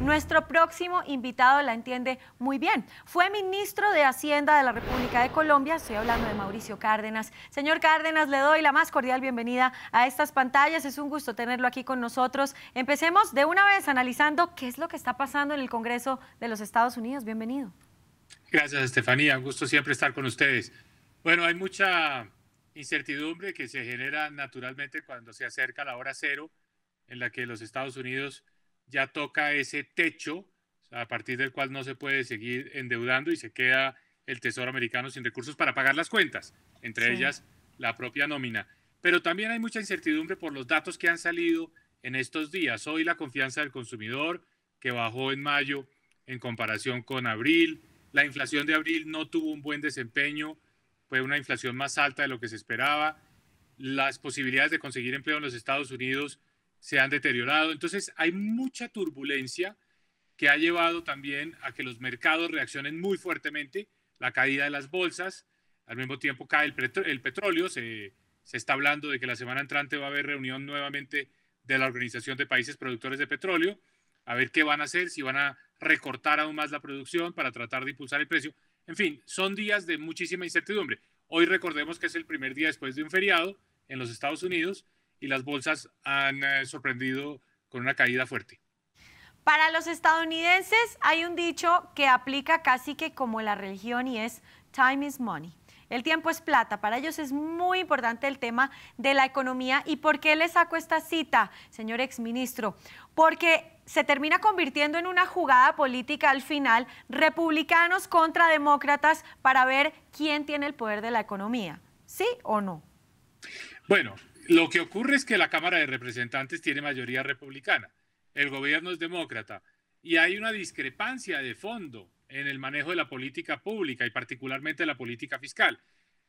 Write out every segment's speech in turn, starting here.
Nuestro próximo invitado la entiende muy bien. Fue ministro de Hacienda de la República de Colombia, estoy hablando de Mauricio Cárdenas. Señor Cárdenas, le doy la más cordial bienvenida a estas pantallas, es un gusto tenerlo aquí con nosotros. Empecemos de una vez analizando qué es lo que está pasando en el Congreso de los Estados Unidos. Bienvenido. Gracias, Estefanía, un gusto siempre estar con ustedes. Bueno, hay mucha incertidumbre que se genera naturalmente cuando se acerca la hora cero en la que los Estados Unidos ya toca ese techo a partir del cual no se puede seguir endeudando y se queda el Tesoro americano sin recursos para pagar las cuentas, entre ellas la propia nómina. Pero también hay mucha incertidumbre por los datos que han salido en estos días. Hoy la confianza del consumidor, que bajó en mayo en comparación con abril. La inflación de abril no tuvo un buen desempeño, fue una inflación más alta de lo que se esperaba. Las posibilidades de conseguir empleo en los Estados Unidos se han deteriorado. Entonces hay mucha turbulencia que ha llevado también a que los mercados reaccionen muy fuertemente, la caída de las bolsas, al mismo tiempo cae el, petróleo, se, se, está hablando de que la semana entrante va a haber reunión nuevamente de la Organización de Países Productores de Petróleo, a ver qué van a hacer, si van a recortar aún más la producción para tratar de impulsar el precio. En fin, son días de muchísima incertidumbre. Hoy recordemos que es el primer día después de un feriado en los Estados Unidos, y las bolsas han eh, sorprendido con una caída fuerte. Para los estadounidenses hay un dicho que aplica casi que como la religión y es time is money. El tiempo es plata. Para ellos es muy importante el tema de la economía. ¿Y por qué le saco esta cita, señor exministro? Porque se termina convirtiendo en una jugada política al final, republicanos contra demócratas, para ver quién tiene el poder de la economía. ¿Sí o no? Bueno, lo que ocurre es que la Cámara de Representantes tiene mayoría republicana, el gobierno es demócrata y hay una discrepancia de fondo en el manejo de la política pública y particularmente la política fiscal.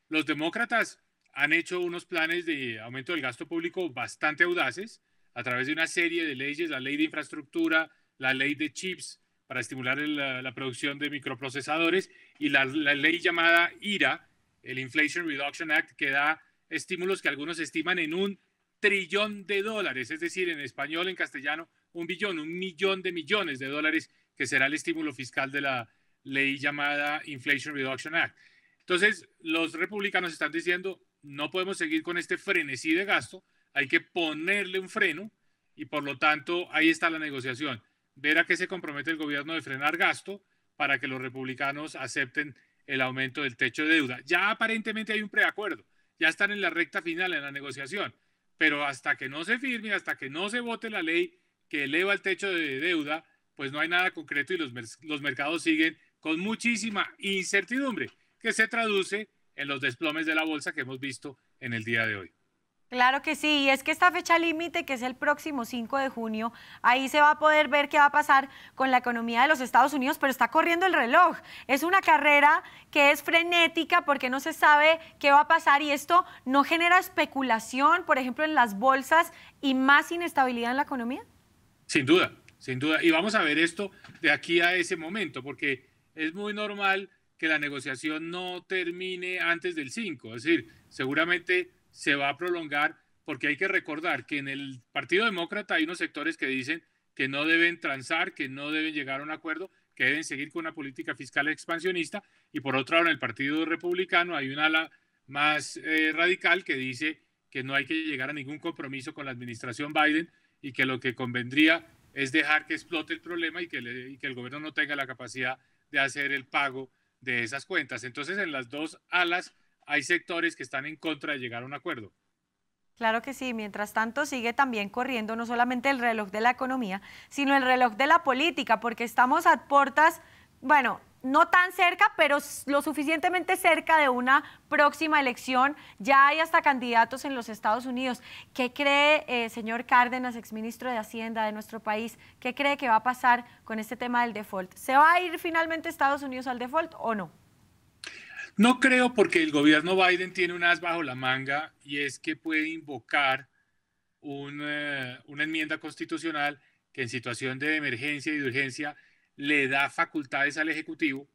Los demócratas han hecho unos planes de aumento del gasto público bastante audaces a través de una serie de leyes, la ley de infraestructura, la ley de chips para estimular la, producción de microprocesadores y la ley llamada IRA, el Inflation Reduction Act, que da estímulos que algunos estiman en un trillón de dólares, es decir, en español, en castellano, un billón, un millón de millones de dólares, que será el estímulo fiscal de la ley llamada Inflation Reduction Act. Entonces, los republicanos están diciendo, no podemos seguir con este frenesí de gasto, hay que ponerle un freno y por lo tanto ahí está la negociación, ver a qué se compromete el gobierno de frenar gasto para que los republicanos acepten el aumento del techo de deuda. Ya aparentemente hay un preacuerdo ya están en la recta final en la negociación, pero hasta que no se firme, hasta que no se vote la ley que eleva el techo de deuda, pues no hay nada concreto y los, los mercados siguen con muchísima incertidumbre que se traduce en los desplomes de la bolsa que hemos visto en el día de hoy. Claro que sí, y es que esta fecha límite, que es el próximo 5 de junio, ahí se va a poder ver qué va a pasar con la economía de los Estados Unidos, pero está corriendo el reloj. Es una carrera que es frenética porque no se sabe qué va a pasar y esto no genera especulación, por ejemplo, en las bolsas y más inestabilidad en la economía. Sin duda, sin duda. Y vamos a ver esto de aquí a ese momento, porque es muy normal que la negociación no termine antes del 5, es decir, seguramente se va a prolongar, porque hay que recordar que en el Partido Demócrata hay unos sectores que dicen que no deben transar, que no deben llegar a un acuerdo, que deben seguir con una política fiscal expansionista, y por otro lado en el Partido Republicano hay un ala más eh, radical que dice que no hay que llegar a ningún compromiso con la administración Biden y que lo que convendría es dejar que explote el problema y que el gobierno no tenga la capacidad de hacer el pago de esas cuentas. Entonces, en las dos alas hay sectores que están en contra de llegar a un acuerdo. Claro que sí, mientras tanto sigue también corriendo no solamente el reloj de la economía, sino el reloj de la política, porque estamos a puertas, bueno, no tan cerca, pero lo suficientemente cerca de una próxima elección. Ya hay hasta candidatos en los Estados Unidos. ¿Qué cree, eh, señor Cárdenas, exministro de Hacienda de nuestro país, qué cree que va a pasar con este tema del default? ¿Se va a ir finalmente Estados Unidos al default o no? No creo porque el gobierno Biden tiene un as bajo la manga y es que puede invocar eh, una enmienda constitucional que en situación de emergencia y de urgencia le da facultades al Ejecutivo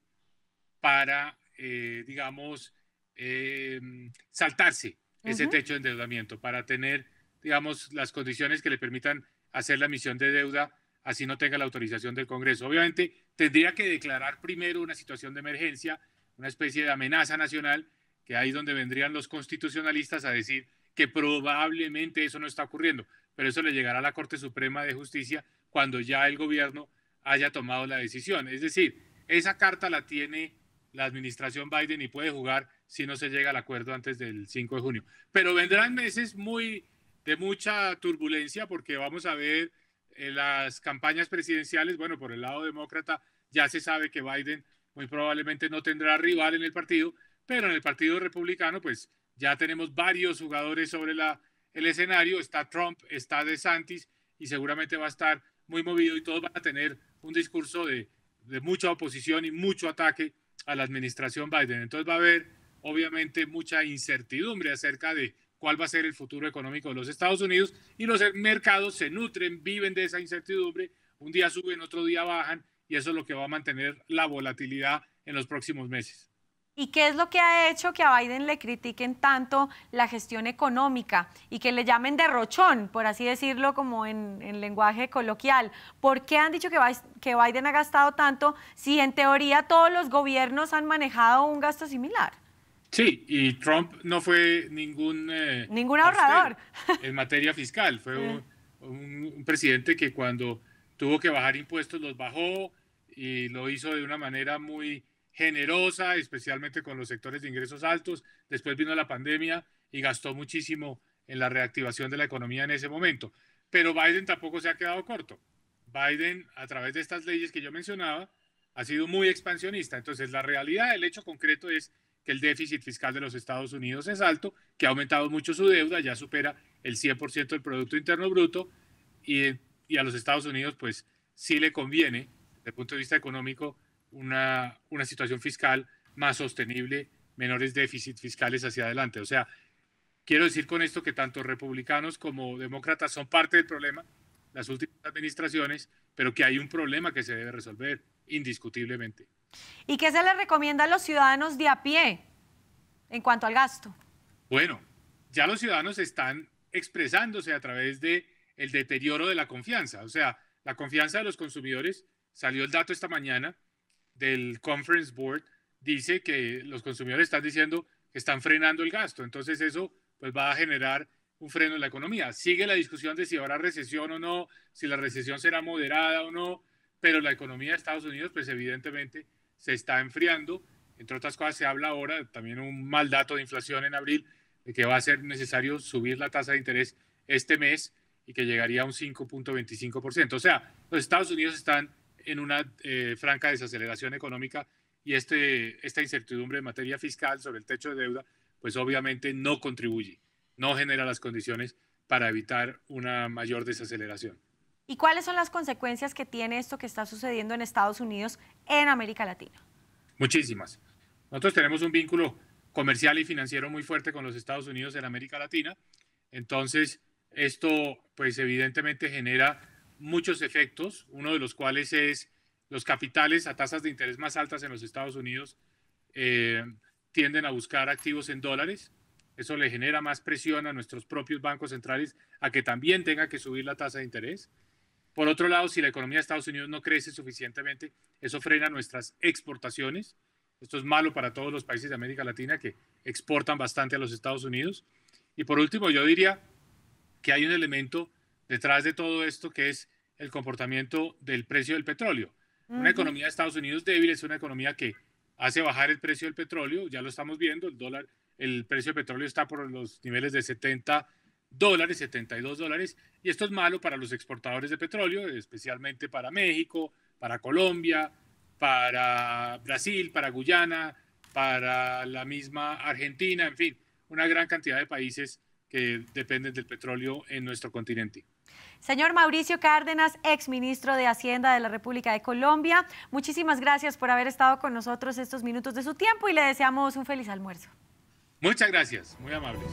para, eh, digamos, em, saltarse ese techo de endeudamiento, para tener, digamos, las condiciones que le permitan hacer la misión de deuda, así no tenga la autorización del Congreso. Obviamente, tendría que declarar primero una situación de emergencia una especie de amenaza nacional, que ahí es donde vendrían los constitucionalistas a decir que probablemente eso no está ocurriendo, pero eso le llegará a la Corte Suprema de Justicia cuando ya el gobierno haya tomado la decisión. Es decir, esa carta la tiene la administración Biden y puede jugar si no se llega al acuerdo antes del 5 de junio. Pero vendrán meses muy de mucha turbulencia porque vamos a ver en eh, las campañas presidenciales, bueno, por el lado demócrata ya se sabe que Biden muy probablemente no tendrá rival en el partido, pero en el partido republicano, pues ya tenemos varios jugadores sobre la, el escenario, está Trump, está DeSantis y seguramente va a estar muy movido y todos van a tener un discurso de, de mucha oposición y mucho ataque a la administración Biden. Entonces va a haber obviamente mucha incertidumbre acerca de cuál va a ser el futuro económico de los Estados Unidos y los mercados se nutren, viven de esa incertidumbre, un día suben, otro día bajan y eso es lo que va a mantener la volatilidad en los próximos meses. ¿Y qué es lo que ha hecho que a Biden le critiquen tanto la gestión económica y que le llamen derrochón, por así decirlo, como en, lenguaje coloquial? ¿Por qué han dicho que, Biden ha gastado tanto si en teoría todos los gobiernos han manejado un gasto similar? Sí, y Trump no fue ningún... Eh, ningún ahorrador. en materia fiscal, fue un presidente que cuando tuvo que bajar impuestos, los bajó y lo hizo de una manera muy generosa, especialmente con los sectores de ingresos altos. Después vino la pandemia y gastó muchísimo en la reactivación de la economía en ese momento. Pero Biden tampoco se ha quedado corto. Biden, a través de estas leyes que yo mencionaba, ha sido muy expansionista. Entonces, la realidad, el hecho concreto es que el déficit fiscal de los Estados Unidos es alto, que ha aumentado mucho su deuda, ya supera el 100% del Producto Interno Bruto, y y a los Estados Unidos pues sí le conviene, desde el punto de vista económico, una, una situación fiscal más sostenible, menores déficits fiscales hacia adelante. O sea, quiero decir con esto que tanto republicanos como demócratas son parte del problema, las últimas administraciones, pero que hay un problema que se debe resolver indiscutiblemente. ¿Y qué se le recomienda a los ciudadanos de a pie en cuanto al gasto? Bueno, ya los ciudadanos están expresándose a través de el deterioro de la confianza. O sea, la confianza de los consumidores, salió el dato esta mañana del Conference Board, dice que los consumidores están diciendo que están frenando el gasto. Entonces eso pues va a generar un freno en la economía. Sigue la discusión de si habrá recesión o no, si la recesión será moderada o no, pero la economía de Estados Unidos pues evidentemente se está enfriando. Entre otras cosas se habla ahora también un mal dato de inflación en abril de que va a ser necesario subir la tasa de interés este mes y que llegaría a un 5.25%. O sea, los Estados Unidos están en una eh, franca desaceleración económica y este, esta incertidumbre en materia fiscal sobre el techo de deuda, pues obviamente no contribuye, no genera las condiciones para evitar una mayor desaceleración. ¿Y cuáles son las consecuencias que tiene esto que está sucediendo en Estados Unidos en América Latina? Muchísimas. Nosotros tenemos un vínculo comercial y financiero muy fuerte con los Estados Unidos en América Latina. Entonces, esto, pues evidentemente genera muchos efectos, uno de los cuales es los capitales a tasas de interés más altas en los Estados Unidos eh, tienden a buscar activos en dólares. Eso le genera más presión a nuestros propios bancos centrales a que también tenga que subir la tasa de interés. Por otro lado, si la economía de Estados Unidos no crece suficientemente, eso frena nuestras exportaciones. Esto es malo para todos los países de América Latina que exportan bastante a los Estados Unidos. Y por último, yo diría, que hay un elemento detrás de todo esto que es el comportamiento del precio del petróleo. Una economía de Estados Unidos débil es una economía que hace bajar el precio del petróleo, ya lo estamos viendo, el dólar, el precio del petróleo está por los niveles de 70 dólares, 72 dólares, y esto es malo para los exportadores de petróleo, especialmente para México, para Colombia, para Brasil, para Guyana, para la misma Argentina, en fin, una gran cantidad de países dependen del petróleo en nuestro continente. Señor Mauricio Cárdenas, exministro de Hacienda de la República de Colombia, muchísimas gracias por haber estado con nosotros estos minutos de su tiempo y le deseamos un feliz almuerzo. Muchas gracias, muy amables.